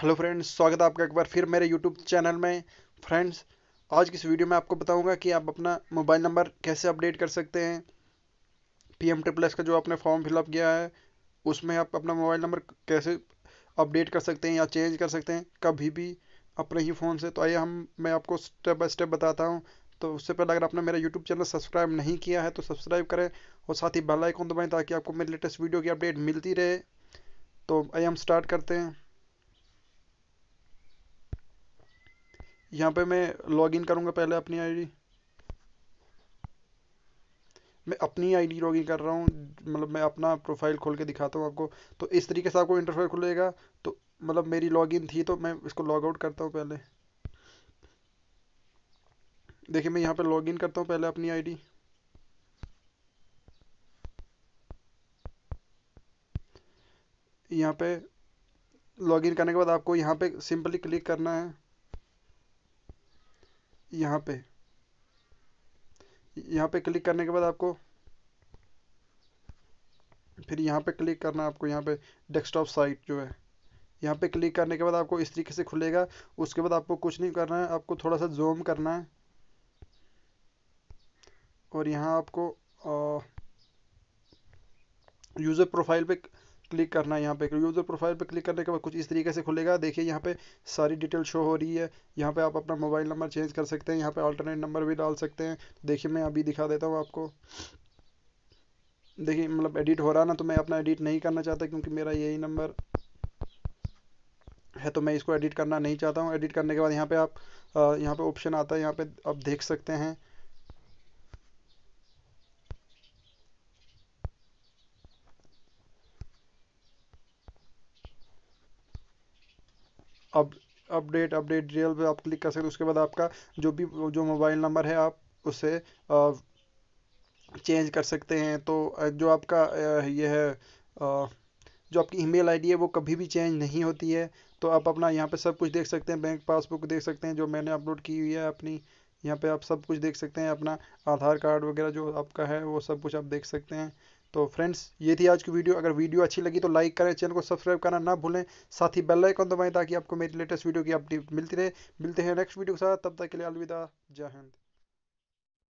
hello friends स्वागत है आपका एक बार फिर मेरे यूट्यूब चैनल में फ्रेंड्स आज की इस वीडियो में आपको बताऊंगा कि आप अपना मोबाइल नंबर कैसे अपडेट कर सकते हैं पी एम ट्रिपल एस का जो आपने फॉर्म फिलअप किया है उसमें आप अपना मोबाइल नंबर कैसे अपडेट कर सकते हैं या चेंज कर सकते हैं कभी भी अपने ही फ़ोन से तो आइए हम मैं आपको स्टेप बाय स्टेप बताता हूँ तो उससे पहले अगर आपने मेरा यूट्यूब चैनल सब्सक्राइब नहीं किया है तो सब्सक्राइब करें और साथ ही बेल दबाएँ दबाएं ताकि आपको मेरे लेटेस्ट वीडियो की अपडेट मिलती रहे तो आइए हम स्टार्ट करते हैं यहाँ पे मैं लॉगिन करूँगा पहले अपनी आईडी मैं अपनी आईडी इन कर रहा हूँ मतलब मैं अपना प्रोफाइल खोल के दिखाता हूँ आपको तो इस तरीके से आपको इंटरफेयर खुलेगा तो मतलब मेरी लॉगिन थी तो मैं इसको लॉग आउट करता हूँ पहले देखिए मैं यहाँ पे लॉगिन करता हूँ पहले अपनी आईडी यहाँ पे लॉगिन करने के बाद आपको यहाँ पे सिंपली क्लिक करना है यहाँ पे यहाँ पे क्लिक करने के बाद आपको फिर यहाँ पे क्लिक करना आपको यहाँ पे डेस्कटॉप साइट जो है यहाँ पे क्लिक करने के बाद आपको इस तरीके से खुलेगा उसके बाद आपको कुछ नहीं करना है आपको थोड़ा सा जूम करना है और यहाँ आपको यूज़र प्रोफाइल पे क्लिक करना है यहाँ पे यूज़र प्रोफाइल पे क्लिक करने के बाद कुछ इस तरीके से खुलेगा देखिए यहाँ पे सारी डिटेल शो हो रही है यहाँ पे आप अपना मोबाइल नंबर चेंज कर सकते हैं यहाँ पे अल्टरनेट नंबर भी डाल सकते हैं देखिए मैं अभी दिखा देता हूँ आपको देखिए मतलब एडिट हो रहा ना तो मैं अपना एडिट नहीं करना चाहता क्योंकि मेरा यही नंबर है तो मैं इसको एडिट करना नहीं चाहता हूँ एडिट करने के बाद यहाँ पे आप यहाँ पे ऑप्शन आता है यहाँ पे आप देख सकते हैं अब अपडेट अपडेट डिटेल पर आप क्लिक कर सकते हो उसके बाद आपका जो भी जो मोबाइल नंबर है आप उसे चेंज कर सकते हैं तो जो आपका यह है जो आपकी ईमेल आईडी है वो कभी भी चेंज नहीं होती है तो आप अपना यहाँ पे सब कुछ देख सकते हैं बैंक पासबुक देख सकते हैं जो मैंने अपलोड की हुई है अपनी यहाँ पे आप सब कुछ देख सकते हैं अपना आधार कार्ड वगैरह जो आपका है वो सब कुछ आप देख सकते हैं तो फ्रेंड्स ये थी आज की वीडियो अगर वीडियो अच्छी लगी तो लाइक करें चैनल को सब्सक्राइब करना ना भूलें साथ ही बेल आइकन दबाएं ताकि आपको मेरी लेटेस्ट वीडियो की अपडेट मिलती रहे मिलते हैं नेक्स्ट वीडियो के साथ तब तक के लिए अलविदा जय हिंद